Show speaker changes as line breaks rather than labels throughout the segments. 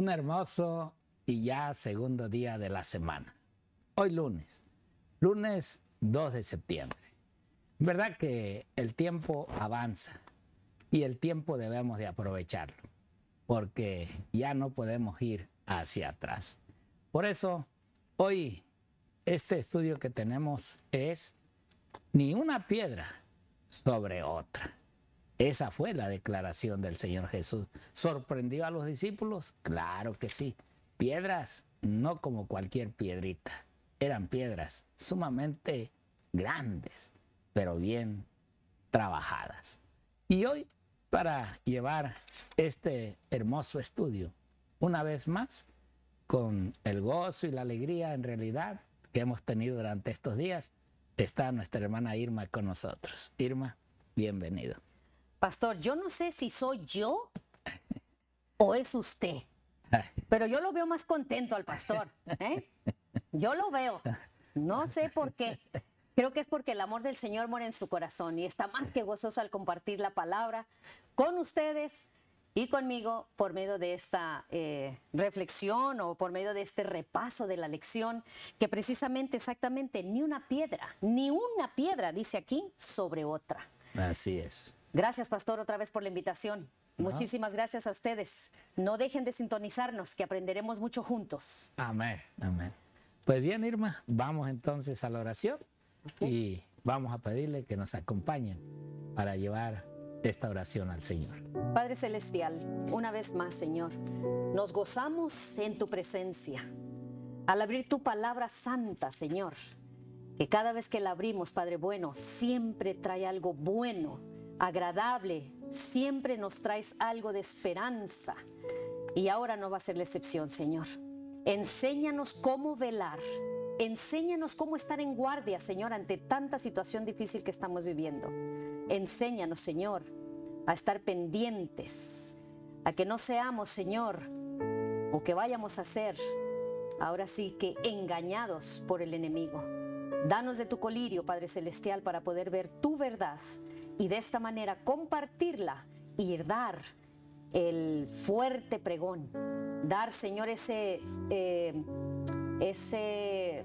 Un hermoso y ya segundo día de la semana. Hoy lunes, lunes 2 de septiembre. ¿Verdad que el tiempo avanza y el tiempo debemos de aprovecharlo? Porque ya no podemos ir hacia atrás. Por eso, hoy este estudio que tenemos es ni una piedra sobre otra. Esa fue la declaración del Señor Jesús. ¿Sorprendió a los discípulos? Claro que sí. Piedras, no como cualquier piedrita. Eran piedras sumamente grandes, pero bien trabajadas. Y hoy, para llevar este hermoso estudio, una vez más, con el gozo y la alegría en realidad que hemos tenido durante estos días, está nuestra hermana Irma con nosotros. Irma, bienvenido.
Pastor, yo no sé si soy yo o es usted, pero yo lo veo más contento al pastor. ¿eh? Yo lo veo. No sé por qué. Creo que es porque el amor del Señor mora en su corazón y está más que gozoso al compartir la palabra con ustedes y conmigo por medio de esta eh, reflexión o por medio de este repaso de la lección, que precisamente exactamente ni una piedra, ni una piedra, dice aquí, sobre otra.
Así es.
Gracias, Pastor, otra vez por la invitación. Muchísimas gracias a ustedes. No dejen de sintonizarnos, que aprenderemos mucho juntos.
Amén, amén. Pues bien, Irma, vamos entonces a la oración y vamos a pedirle que nos acompañen para llevar esta oración al Señor.
Padre Celestial, una vez más, Señor, nos gozamos en tu presencia. Al abrir tu palabra santa, Señor, que cada vez que la abrimos, Padre bueno, siempre trae algo bueno agradable, siempre nos traes algo de esperanza y ahora no va a ser la excepción, Señor. Enséñanos cómo velar, enséñanos cómo estar en guardia, Señor, ante tanta situación difícil que estamos viviendo. Enséñanos, Señor, a estar pendientes, a que no seamos, Señor, o que vayamos a ser, ahora sí que engañados por el enemigo Danos de tu colirio, Padre Celestial, para poder ver tu verdad y de esta manera compartirla y dar el fuerte pregón. Dar, Señor, ese, eh, ese eh,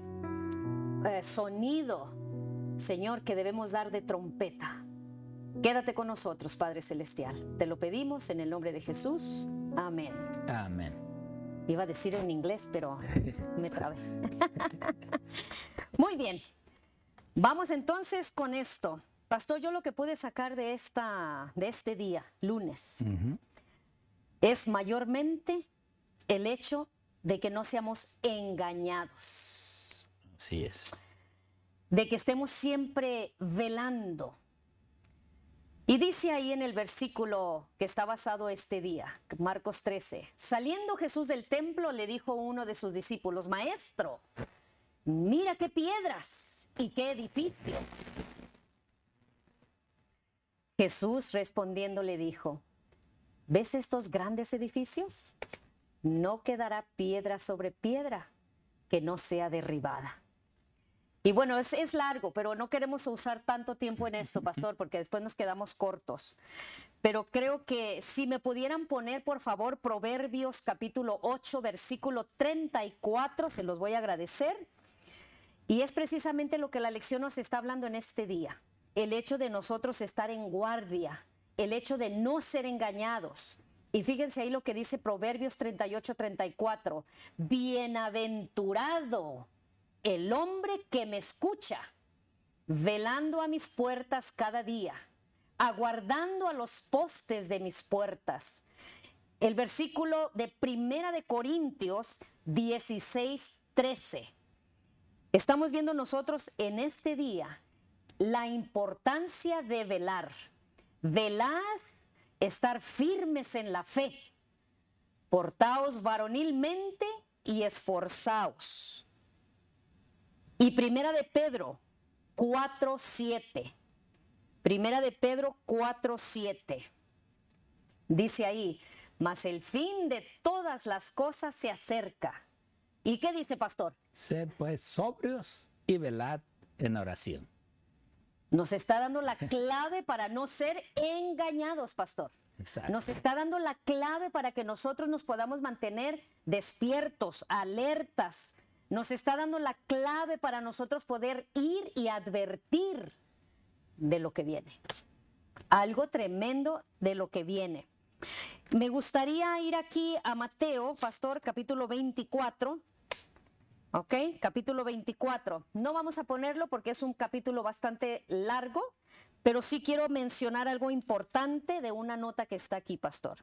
sonido, Señor, que debemos dar de trompeta. Quédate con nosotros, Padre Celestial. Te lo pedimos en el nombre de Jesús. Amén. Amén. Iba a decir en inglés, pero me trabé. Muy bien. Vamos entonces con esto. Pastor, yo lo que pude sacar de, esta, de este día, lunes, es mayormente el hecho de que no seamos engañados. Así es. De que estemos siempre velando y dice ahí en el versículo que está basado este día, Marcos 13, saliendo Jesús del templo le dijo uno de sus discípulos, maestro, mira qué piedras y qué edificio. Jesús respondiendo le dijo, ¿ves estos grandes edificios? No quedará piedra sobre piedra que no sea derribada. Y bueno, es, largo, pero no queremos usar tanto tiempo en esto, pastor, porque después nos quedamos cortos. Pero creo que si me pudieran poner, por favor, Proverbios capítulo 8, versículo 34, se los voy a agradecer. Y es precisamente lo que la lección nos está hablando en este día. El hecho de nosotros estar en guardia, el hecho de no ser engañados. Y fíjense ahí lo que dice Proverbios 38, 34. Bienaventurado el hombre que me escucha, velando a mis puertas cada día, aguardando a los postes de mis puertas. El versículo de Primera de Corintios 16, 13. Estamos viendo nosotros en este día la importancia de velar. Velad, estar firmes en la fe. Portaos varonilmente y esforzaos. Y Primera de Pedro 4.7. Primera de Pedro 4.7. Dice ahí, mas el fin de todas las cosas se acerca. ¿Y qué dice, pastor?
Sed pues sobrios y velad en oración. Nos está dando la
clave para no ser engañados, pastor. Exacto. Nos está dando la clave para que nosotros nos podamos mantener despiertos, alertas, nos está dando la clave para nosotros poder ir y advertir de lo que viene. Algo tremendo de lo que viene. Me gustaría ir aquí a Mateo, pastor, capítulo 24. ¿Ok? Capítulo 24. No vamos a ponerlo porque es un capítulo bastante largo, pero sí quiero mencionar algo importante de una nota que está aquí, pastor.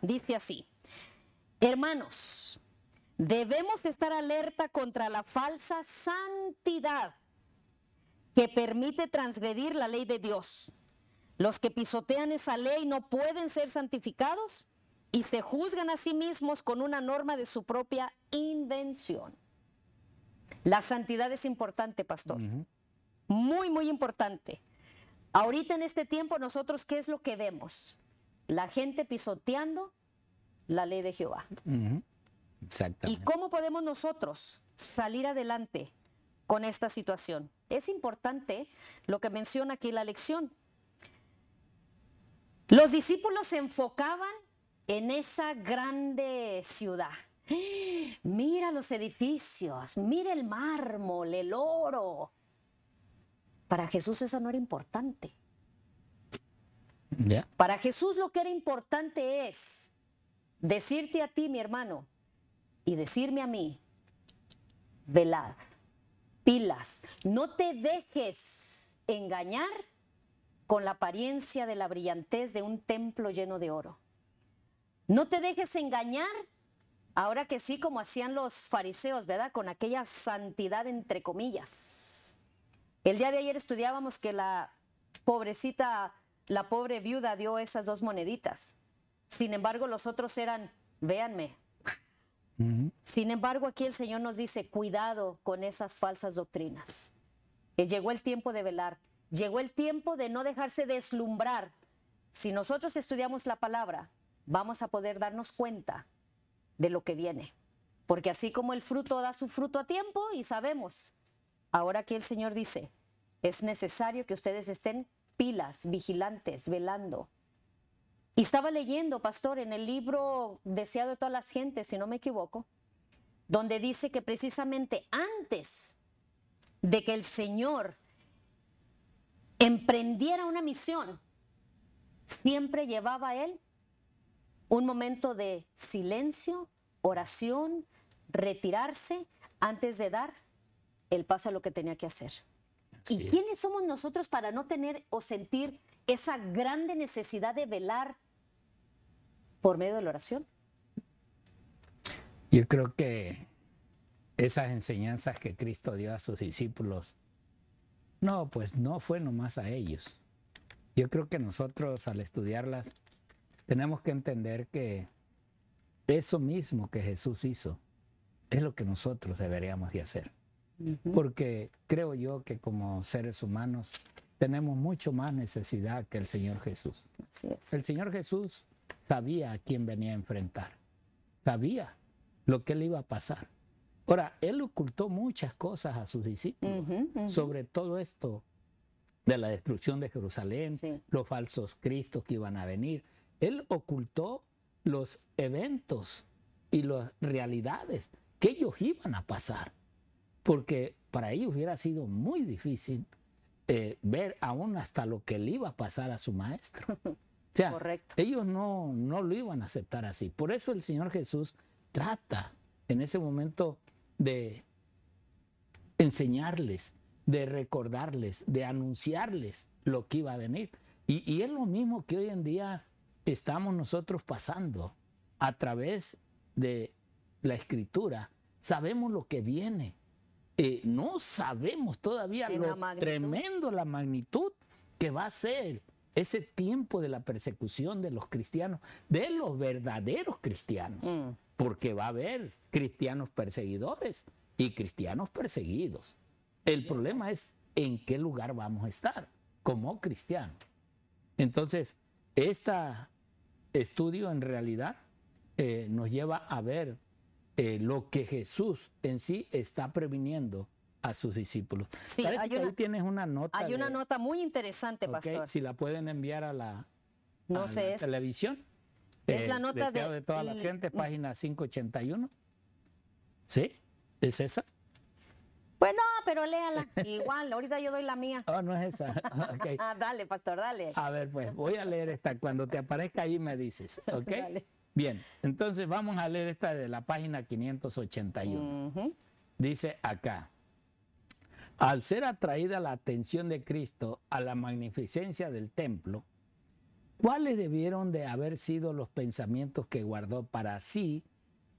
Dice así, hermanos, Debemos estar alerta contra la falsa santidad que permite transgredir la ley de Dios. Los que pisotean esa ley no pueden ser santificados y se juzgan a sí mismos con una norma de su propia invención. La santidad es importante, pastor. Muy, muy importante. Ahorita en este tiempo nosotros, ¿qué es lo que vemos? La gente pisoteando la ley de Jehová. ¿Y cómo podemos nosotros salir adelante con esta situación? Es importante lo que menciona aquí la lección. Los discípulos se enfocaban en esa grande ciudad. Mira los edificios, mira el mármol, el oro. Para Jesús eso no era importante. Para Jesús lo que era importante es decirte a ti, mi hermano, y decirme a mí, velad, pilas, no te dejes engañar con la apariencia de la brillantez de un templo lleno de oro. No te dejes engañar, ahora que sí, como hacían los fariseos, ¿verdad? Con aquella santidad entre comillas. El día de ayer estudiábamos que la pobrecita, la pobre viuda dio esas dos moneditas. Sin embargo, los otros eran, véanme, sin embargo, aquí el Señor nos dice, cuidado con esas falsas doctrinas. Eh, llegó el tiempo de velar, llegó el tiempo de no dejarse deslumbrar. Si nosotros estudiamos la palabra, vamos a poder darnos cuenta de lo que viene. Porque así como el fruto da su fruto a tiempo y sabemos, ahora aquí el Señor dice, es necesario que ustedes estén pilas, vigilantes, velando, y estaba leyendo, pastor, en el libro Deseado de todas las gentes, si no me equivoco, donde dice que precisamente antes de que el Señor emprendiera una misión, siempre llevaba a él un momento de silencio, oración, retirarse antes de dar el paso a lo que tenía que hacer. ¿Y quiénes somos nosotros para no tener o sentir esa grande necesidad de velar por medio de la oración?
Yo creo que esas enseñanzas que Cristo dio a sus discípulos, no, pues no fue nomás a ellos. Yo creo que nosotros al estudiarlas tenemos que entender que eso mismo que Jesús hizo es lo que nosotros deberíamos de hacer porque creo yo que como seres humanos tenemos mucho más necesidad que el Señor Jesús. El Señor Jesús sabía a quién venía a enfrentar, sabía lo que le iba a pasar. Ahora, él ocultó muchas cosas a sus discípulos, sobre todo esto de la destrucción de Jerusalén, los falsos cristos que iban a venir. Él ocultó los eventos y las realidades que ellos iban a pasar porque para ellos hubiera sido muy difícil eh, ver aún hasta lo que le iba a pasar a su maestro. o sea, ellos no, no lo iban a aceptar así. Por eso el Señor Jesús trata en ese momento de enseñarles, de recordarles, de anunciarles lo que iba a venir. Y, y es lo mismo que hoy en día estamos nosotros pasando a través de la escritura. Sabemos lo que viene, eh, no sabemos todavía lo tremendo, la magnitud que va a ser ese tiempo de la persecución de los cristianos, de los verdaderos cristianos, mm. porque va a haber cristianos perseguidores y cristianos perseguidos. El problema es en qué lugar vamos a estar como cristianos. Entonces, este estudio en realidad eh, nos lleva a ver eh, lo que Jesús en sí está previniendo a sus discípulos. Sí,
hay una, tienes una nota. Hay una nota muy interesante, pastor.
Si la pueden enviar a la, no la televisión. Es eh, la nota de, de toda la gente, mm. página 581. ¿Sí? ¿Es esa?
Pues no, pero léala. Igual, ahorita yo doy la mía. No, oh, no es esa. Okay. dale,
pastor, dale. A ver, pues voy a leer esta. Cuando te aparezca ahí me dices, ¿ok? dale. Bien, entonces vamos a leer esta de la página 581. Dice acá, al ser atraída la atención de Cristo a la magnificencia del templo, ¿cuáles debieron de haber sido los pensamientos que guardó para sí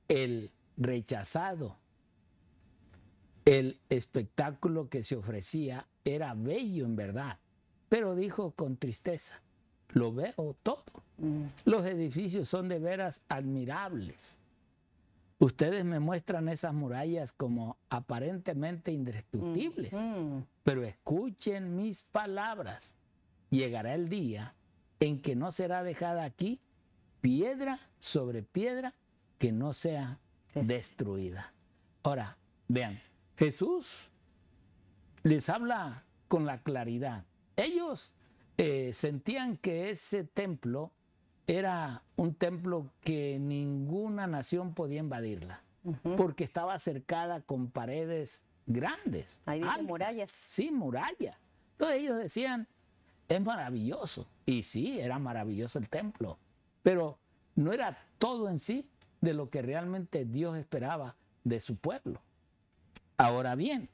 el rechazado? El espectáculo que se ofrecía era bello en verdad, pero dijo con tristeza, lo veo todo. Mm. Los edificios son de veras admirables. Ustedes me muestran esas murallas como aparentemente indestructibles, mm-hmm. pero escuchen mis palabras. Llegará el día en que no será dejada aquí piedra sobre piedra que no sea destruida. Ahora, vean, Jesús les habla con la claridad. Ellos eh, sentían que ese templo era un templo que ninguna nación podía invadirla, porque estaba cercada con paredes grandes. Ahí murallas. Sí, murallas. Entonces ellos decían, es maravilloso. Y sí, era maravilloso el templo, pero no era todo en sí de lo que realmente Dios esperaba de su pueblo. Ahora bien,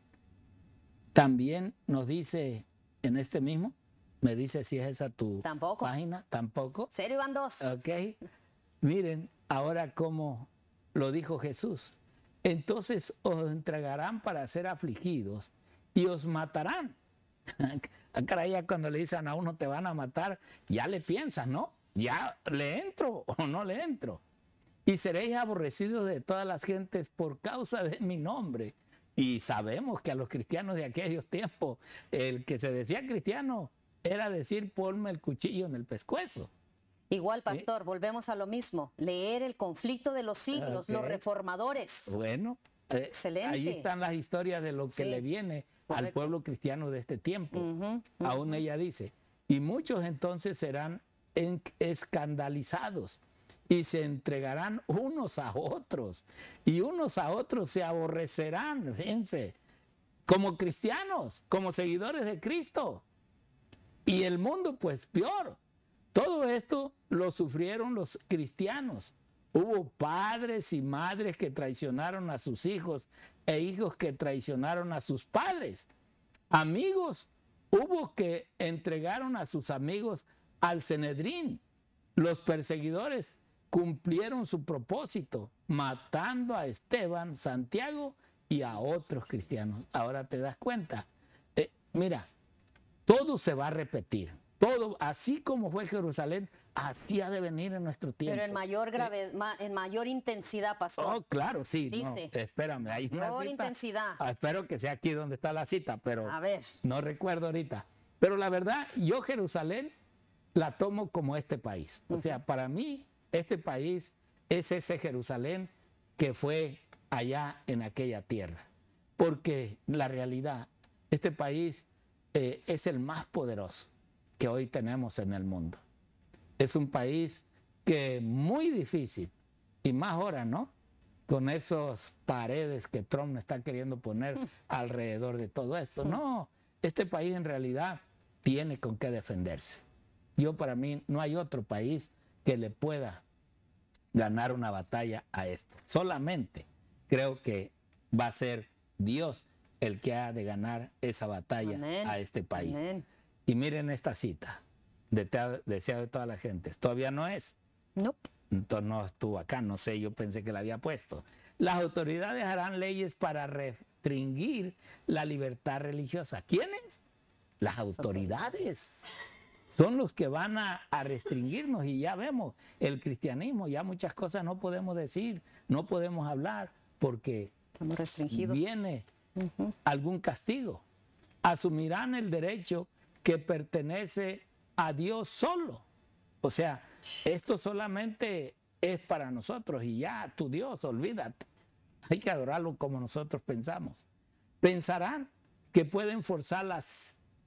también nos dice en este mismo me dice si es esa tu página. Tampoco.
serio van dos. Ok.
Miren ahora cómo lo dijo Jesús. Entonces os entregarán para ser afligidos y os matarán. Acá ah, ya cuando le dicen a uno te van a matar, ya le piensas, ¿no? Ya le entro o no le entro. Y seréis aborrecidos de todas las gentes por causa de mi nombre. Y sabemos que a los cristianos de aquellos tiempos, el que se decía cristiano era decir, ponme el cuchillo en el pescuezo.
Igual, pastor, volvemos a lo mismo, leer el conflicto de los siglos, los reformadores.
Bueno, eh, Excelente. ahí están las historias de lo que le viene al pueblo cristiano de este tiempo. Aún ella dice, y muchos entonces serán escandalizados y se entregarán unos a otros y unos a otros se aborrecerán, fíjense, como cristianos, como seguidores de Cristo. Y el mundo, pues peor. Todo esto lo sufrieron los cristianos. Hubo padres y madres que traicionaron a sus hijos e hijos que traicionaron a sus padres. Amigos, hubo que entregaron a sus amigos al Cenedrín. Los perseguidores cumplieron su propósito, matando a Esteban, Santiago y a otros cristianos. Ahora te das cuenta. Eh, mira, todo se va a repetir. Todo, así como fue Jerusalén, así ha de venir en nuestro tiempo. Pero en mayor
eh, gravedad, en mayor intensidad, pasó. Oh, claro, sí.
espérame, hay una mayor
intensidad. Ah,
espero que sea aquí donde está la cita, pero no recuerdo ahorita. Pero la verdad, yo Jerusalén la tomo como este país. O sea, para mí, este país es ese Jerusalén que fue allá en aquella tierra. Porque la realidad, este país eh, es el más poderoso que hoy tenemos en el mundo. Es un país que es muy difícil, y más ahora, ¿no? Con esas paredes que Trump está queriendo poner alrededor de todo esto. No, este país en realidad tiene con qué defenderse. Yo para mí no hay otro país que le pueda ganar una batalla a esto. Solamente creo que va a ser Dios el que ha de ganar esa batalla a este país. Y miren esta cita, de deseado de toda la gente. Todavía no es. No. Entonces no estuvo acá, no sé, yo pensé que la había puesto. Las autoridades harán leyes para restringir la libertad religiosa. ¿Quiénes? Las autoridades. Son los que van a, restringirnos y ya vemos el cristianismo, ya muchas cosas no podemos decir, no podemos hablar porque Estamos restringidos. viene algún castigo. Asumirán el derecho que pertenece a Dios solo. O sea, esto solamente es para nosotros y ya tu Dios, olvídate. Hay que adorarlo como nosotros pensamos. Pensarán que pueden forzar la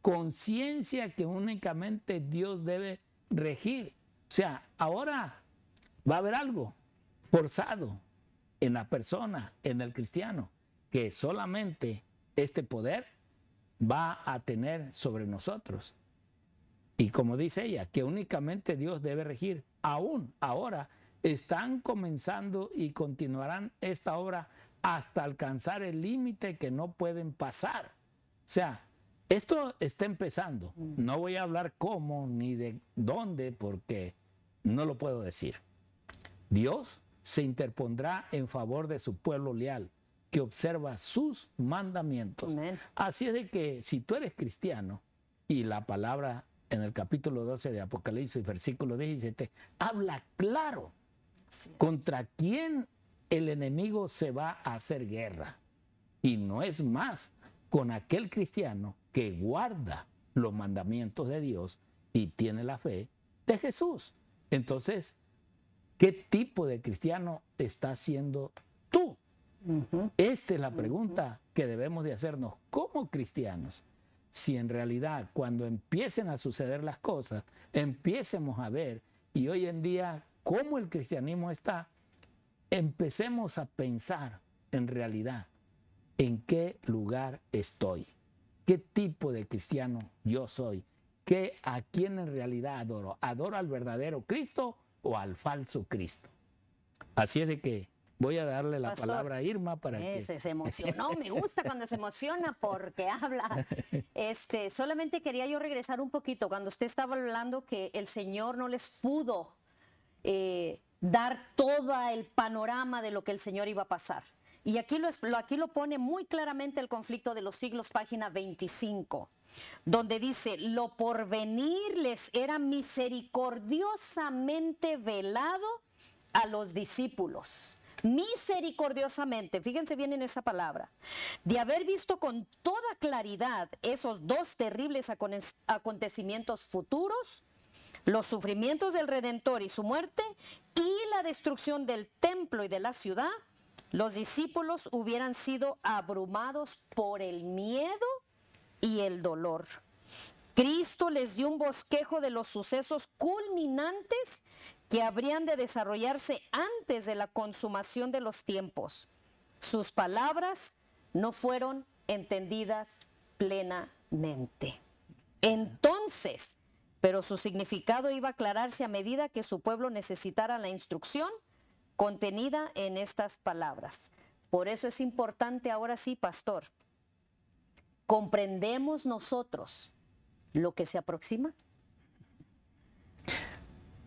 conciencia que únicamente Dios debe regir. O sea, ahora va a haber algo forzado en la persona, en el cristiano que solamente este poder va a tener sobre nosotros. Y como dice ella, que únicamente Dios debe regir. Aún ahora están comenzando y continuarán esta obra hasta alcanzar el límite que no pueden pasar. O sea, esto está empezando. Mm. No voy a hablar cómo ni de dónde porque no lo puedo decir. Dios se interpondrá en favor de su pueblo leal que observa sus mandamientos. Así es de que si tú eres cristiano y la palabra en el capítulo 12 de Apocalipsis, versículo 17, habla claro contra quién el enemigo se va a hacer guerra. Y no es más con aquel cristiano que guarda los mandamientos de Dios y tiene la fe de Jesús. Entonces, ¿qué tipo de cristiano está siendo esta es la pregunta que debemos de hacernos como cristianos. Si en realidad cuando empiecen a suceder las cosas, empecemos a ver, y hoy en día, cómo el cristianismo está, empecemos a pensar en realidad en qué lugar estoy, qué tipo de cristiano yo soy, qué a quién en realidad adoro, adoro al verdadero Cristo o al falso Cristo. Así es de que Voy a darle la palabra a Irma para que... Se emocionó, me gusta cuando
se emociona porque habla. Este, solamente quería yo regresar un poquito cuando usted estaba hablando que el Señor no les pudo eh, dar todo el panorama de lo que el Señor iba a pasar. Y aquí lo, aquí lo pone muy claramente el conflicto de los siglos, página 25, donde dice, lo porvenir les era misericordiosamente velado a los discípulos misericordiosamente, fíjense bien en esa palabra, de haber visto con toda claridad esos dos terribles acontecimientos futuros, los sufrimientos del Redentor y su muerte, y la destrucción del templo y de la ciudad, los discípulos hubieran sido abrumados por el miedo y el dolor. Cristo les dio un bosquejo de los sucesos culminantes que habrían de desarrollarse antes de la consumación de los tiempos. Sus palabras no fueron entendidas plenamente. Entonces, pero su significado iba a aclararse a medida que su pueblo necesitara la instrucción contenida en estas palabras. Por eso es importante ahora sí, pastor, comprendemos nosotros lo que se aproxima?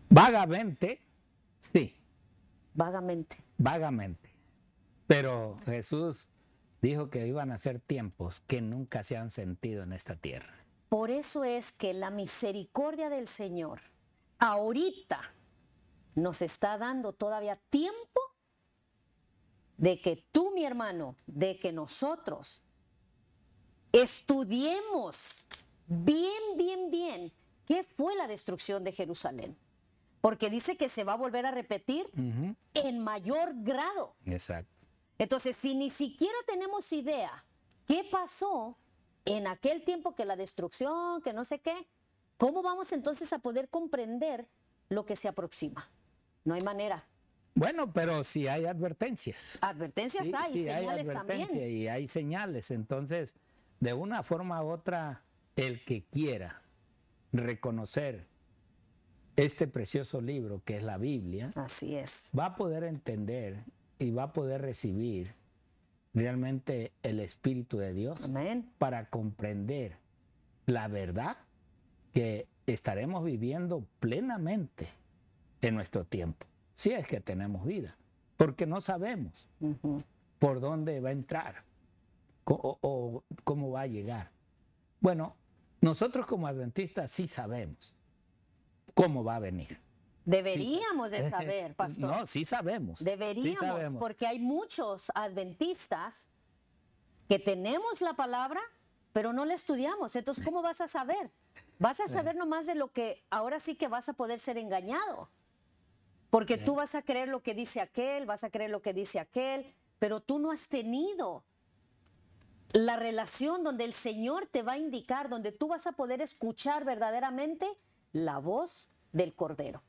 Vagamente, sí. Vagamente. Vagamente. Pero Jesús dijo que iban a ser tiempos que nunca se han sentido en esta tierra.
Por eso es que la misericordia del Señor ahorita nos está dando todavía tiempo de que tú, mi hermano, de que nosotros estudiemos bien, bien, bien qué fue la destrucción de Jerusalén. Porque dice que se va a volver a repetir en mayor grado. Exacto. Entonces, si ni siquiera tenemos idea qué pasó en aquel tiempo que la destrucción, que no sé qué, ¿cómo vamos entonces a poder comprender lo que se aproxima? No hay manera.
Bueno, pero si sí hay advertencias.
Advertencias sí, hay, sí, hay advertencia
Y hay señales. Entonces, de una forma u otra, el que quiera reconocer este precioso libro que es la Biblia, así es, va a poder entender y va a poder recibir realmente el espíritu de Dios para comprender la verdad que estaremos viviendo plenamente en nuestro tiempo, si es que tenemos vida, porque no sabemos por dónde va a entrar o cómo va a llegar. Bueno, nosotros como adventistas sí sabemos cómo va a venir. Deberíamos de saber, pastor. No, sí sabemos. Deberíamos,
porque hay muchos adventistas que tenemos la palabra, pero no la estudiamos. Entonces, ¿cómo vas a saber? Vas a saber nomás de lo que ahora sí que vas a poder ser engañado. Porque tú vas a creer lo que dice aquel, vas a creer lo que dice aquel, pero tú no has tenido la relación donde el Señor te va a indicar, donde tú vas a poder escuchar verdaderamente la voz del Cordero.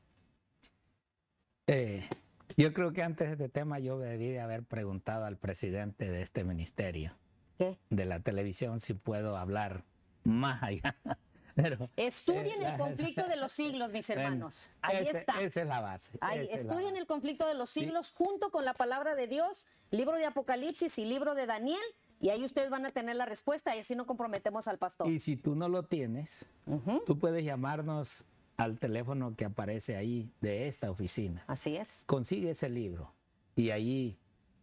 Eh, yo creo que antes de este tema yo debí de haber preguntado al presidente de este ministerio, de la televisión, si puedo hablar más allá. estudien eh, el conflicto
de los siglos, mis hermanos. Ahí está. Esa
es la base. Ahí, estudien
el conflicto de los siglos junto con la palabra de Dios, libro de Apocalipsis y libro de Daniel y ahí ustedes van a tener la respuesta y así no comprometemos al pastor. Y
si tú no lo tienes, tú puedes llamarnos al teléfono que aparece ahí de esta oficina. Así es. Consigue ese libro y ahí,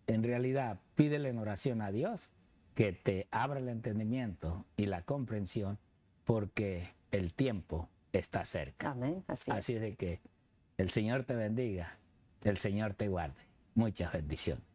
en realidad, pídele en oración a Dios que te abra el entendimiento y la comprensión porque el tiempo está cerca. Amén. Así, Así es. es de que el Señor te bendiga, el Señor te guarde. Muchas bendiciones.